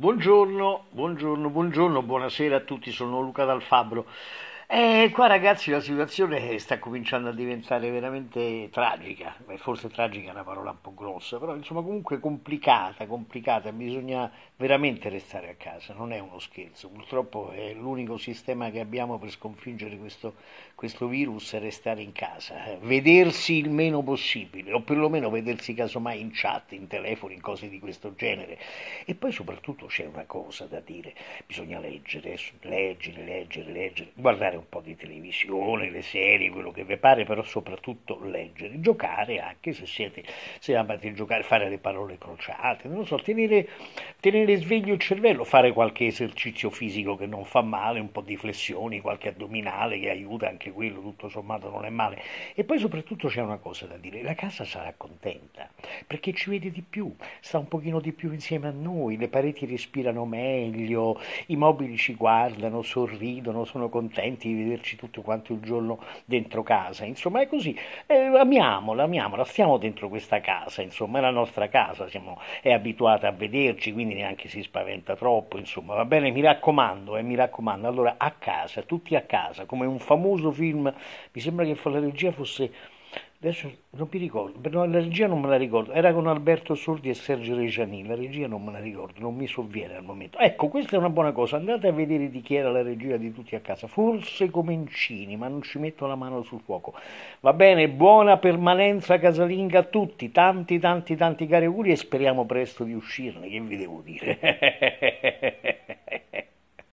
Buongiorno, buongiorno, buongiorno, buonasera a tutti, sono Luca Dal Fabbro. Eh, qua ragazzi la situazione sta cominciando a diventare veramente tragica, forse tragica è una parola un po' grossa, però insomma comunque complicata, complicata, bisogna veramente restare a casa, non è uno scherzo, purtroppo è l'unico sistema che abbiamo per sconfiggere questo, questo virus restare in casa, eh, vedersi il meno possibile o perlomeno vedersi casomai in chat, in telefoni, in cose di questo genere. E poi soprattutto c'è una cosa da dire, bisogna leggere, leggere, leggere, leggere, guardare un po' di televisione, le serie, quello che vi pare, però soprattutto leggere, giocare anche se siete, se amate giocare, fare le parole crociate, non so, tenere, tenere sveglio il cervello, fare qualche esercizio fisico che non fa male, un po' di flessioni, qualche addominale che aiuta, anche quello tutto sommato non è male. E poi soprattutto c'è una cosa da dire, la casa sarà contenta, perché ci vede di più, sta un pochino di più insieme a noi, le pareti respirano meglio, i mobili ci guardano, sorridono, sono contenti, di vederci tutto quanto il giorno dentro casa, insomma è così, eh, amiamola, amiamola, stiamo dentro questa casa, insomma è la nostra casa, siamo, è abituata a vederci, quindi neanche si spaventa troppo, insomma va bene, mi raccomando, eh, mi raccomando, allora a casa, tutti a casa, come un famoso film, mi sembra che la regia fosse Adesso non mi ricordo, no, la regia non me la ricordo, era con Alberto Sordi e Sergio Reggiani, la regia non me la ricordo, non mi sovviene al momento. Ecco, questa è una buona cosa, andate a vedere di chi era la regia di tutti a casa, forse Comencini, ma non ci metto la mano sul fuoco. Va bene, buona permanenza casalinga a tutti, tanti tanti tanti cari auguri e speriamo presto di uscirne, che vi devo dire.